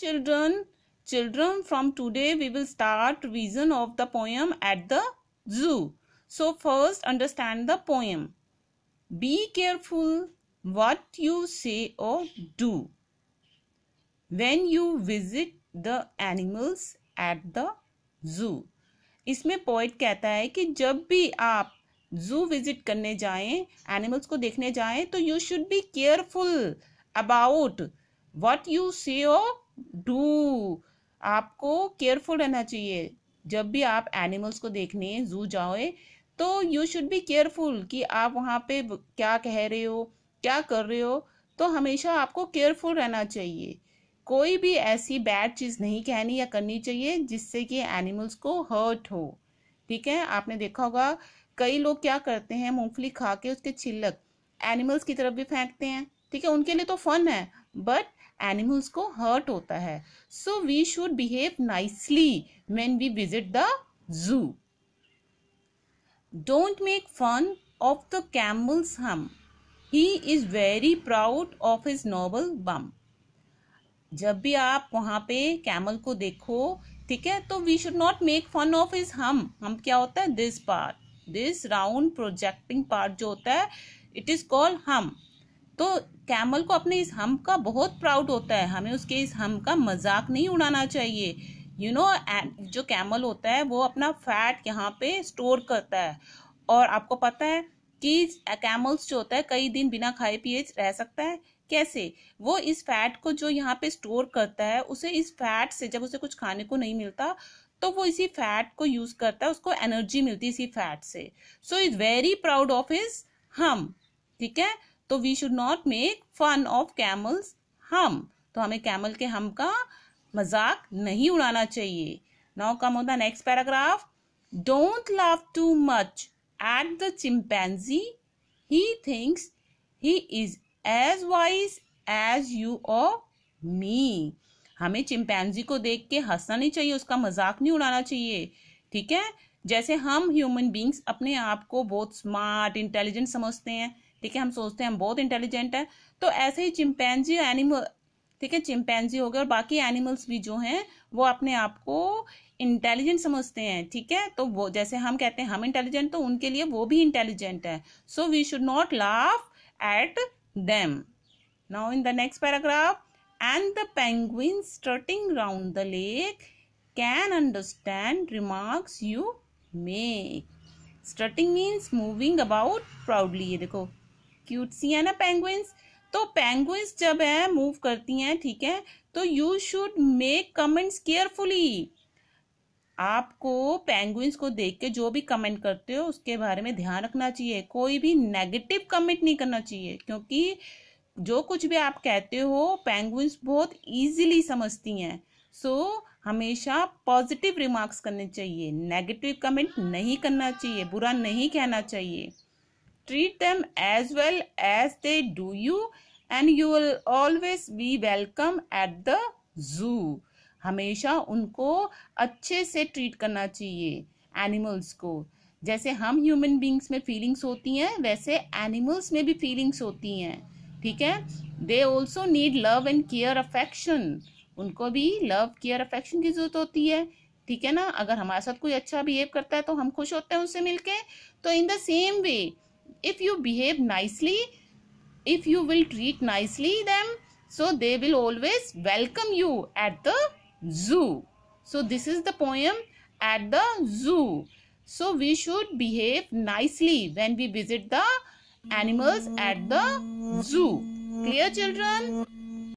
children children from today we will start revision of the poem at the zoo so first understand the poem be careful what you say or do when you visit the animals at the zoo इसमें poet कहता है कि जब भी आप जू visit करने जाएं एनिमल्स को देखने जाएं तो you should be careful about what you say और डू आपको केयरफुल रहना चाहिए जब भी आप एनिमल्स को देखने जू जाओ तो यू शुड बी केयरफुल कि आप वहाँ पे क्या कह रहे हो क्या कर रहे हो तो हमेशा आपको केयरफुल रहना चाहिए कोई भी ऐसी बैड चीज़ नहीं कहनी या करनी चाहिए जिससे कि एनिमल्स को हर्ट हो ठीक है आपने देखा होगा कई लोग क्या करते हैं मूंगफली खा के उसके छिलक एनिमल्स की तरफ भी फेंकते हैं ठीक है उनके लिए तो फन है बट एनिमल्स को हर्ट होता है so we should behave nicely when we visit the zoo don't make fun of the camels हम he is very proud of his novel बम जब भी आप वहाँ पे कैमल को देखो ठीक है तो we should not make fun of is हम हम क्या होता है this part this round projecting part जो होता है इट इज कॉल्ड हम तो कैमल को अपने इस हम का बहुत प्राउड होता है हमें उसके इस हम का मजाक नहीं उड़ाना चाहिए यू you नो know, जो कैमल होता है वो अपना फैट यहाँ पे स्टोर करता है और आपको पता है कि कैमल्स जो होता है कई दिन बिना खाए पिए रह सकता है कैसे वो इस फैट को जो यहाँ पे स्टोर करता है उसे इस फैट से जब उसे कुछ खाने को नहीं मिलता तो वो इसी फैट को यूज करता है उसको एनर्जी मिलती है इसी फैट से so is very proud of is हम ठीक है तो we should not make fun of camels हम तो हमें कैमल के हम का मजाक नहीं उड़ाना चाहिए now come the next paragraph don't love too much at the chimpanzee he thinks he is as wise as you और मी हमें चिंपैंजी को देख के हंसना नहीं चाहिए उसका मजाक नहीं उड़ाना चाहिए ठीक है जैसे हम ह्यूमन बींग्स अपने आप को बहुत स्मार्ट इंटेलिजेंट समझते हैं ठीक है हम सोचते हैं हम बहुत इंटेलिजेंट है तो ऐसे ही चिंपैनजी एनिमल ठीक है चिंपैनजी हो गए और बाकी एनिमल्स भी जो हैं वो अपने आप को इंटेलिजेंट समझते हैं ठीक है तो वो जैसे हम कहते हैं हम इंटेलिजेंट तो उनके लिए वो भी इंटेलिजेंट है so we should not laugh at them now in the next paragraph and the penguin strutting round the lake can understand remarks you make strutting means moving about proudly ये देखो cute सी है ना penguins तो penguins जब है move करती हैं ठीक है तो you should make comments carefully आपको पेंगुइंस को देख के जो भी कमेंट करते हो उसके बारे में ध्यान रखना चाहिए कोई भी नेगेटिव कमेंट नहीं करना चाहिए क्योंकि जो कुछ भी आप कहते हो पेंगुइंस बहुत इजीली समझती हैं सो so, हमेशा पॉजिटिव रिमार्क्स करने चाहिए नेगेटिव कमेंट नहीं करना चाहिए बुरा नहीं कहना चाहिए treat them as well as they do you and you will always be welcome at the zoo हमेशा उनको अच्छे से ट्रीट करना चाहिए एनिमल्स को जैसे हम ह्यूमन बींग्स में फीलिंग्स होती हैं वैसे एनिमल्स में भी फीलिंग्स होती हैं ठीक है they also need love and care affection उनको भी लव केयर अफेक्शन की जरूरत होती है ठीक है ना अगर हमारे साथ कोई अच्छा बिहेव करता है तो हम खुश होते हैं उनसे मिलके तो in the same way if you behave nicely if you will treat nicely them so they will always welcome you at the zoo so this is the poem at the zoo so we should behave nicely when we visit the animals at the zoo clear children